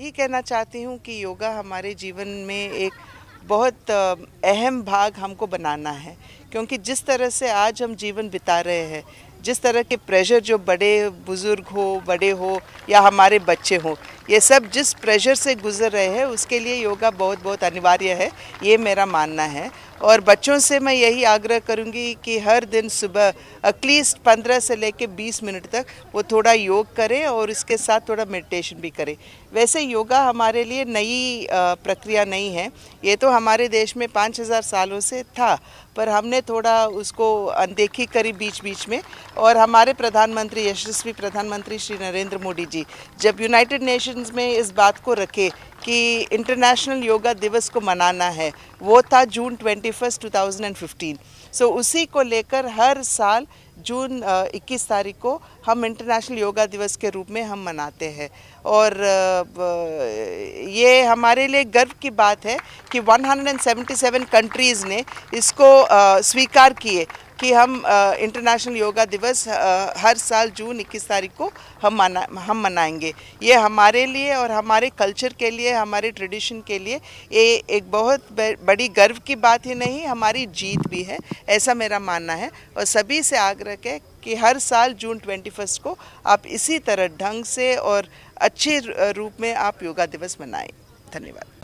ये कहना चाहती हूँ कि योगा हमारे जीवन में एक बहुत अहम भाग हमको बनाना है क्योंकि जिस तरह से आज हम जीवन बिता रहे हैं जिस तरह के प्रेशर जो बड़े बुज़ुर्ग हो बड़े हो या हमारे बच्चे हो ये सब जिस प्रेशर से गुजर रहे हैं उसके लिए योगा बहुत बहुत अनिवार्य है ये मेरा मानना है और बच्चों से मैं यही आग्रह करूंगी कि हर दिन सुबह एटलीस्ट 15 से लेकर 20 मिनट तक वो थोड़ा योग करें और इसके साथ थोड़ा मेडिटेशन भी करें वैसे योगा हमारे लिए नई प्रक्रिया नहीं है ये तो हमारे देश में 5000 सालों से था पर हमने थोड़ा उसको अनदेखी करी बीच बीच में और हमारे प्रधानमंत्री यशस्वी प्रधानमंत्री श्री नरेंद्र मोदी जी जब यूनाइटेड नेशंस में इस बात को रखे कि इंटरनेशनल योगा दिवस को मनाना है वो था June twenty first two thousand and fifteen सो उसी को लेकर हर साल जून 21 तारीख को हम इंटरनेशनल योगा दिवस के रूप में हम मनाते हैं और ये हमारे लिए गर्व की बात है कि 177 कंट्रीज़ ने इसको स्वीकार किए कि हम इंटरनेशनल योगा दिवस हर साल जून 21 तारीख को हम मना हम मनाएंगे ये हमारे लिए और हमारे कल्चर के लिए हमारे ट्रेडिशन के लिए ये एक बहुत बड़ी गर्व की बात ही नहीं हमारी जीत भी है ऐसा मेरा मानना है और सभी से आग्रह आग्रह है कि हर साल जून ट्वेंटी फर्स्ट को आप इसी तरह ढंग से और अच्छे रूप में आप योगा दिवस मनाएं धन्यवाद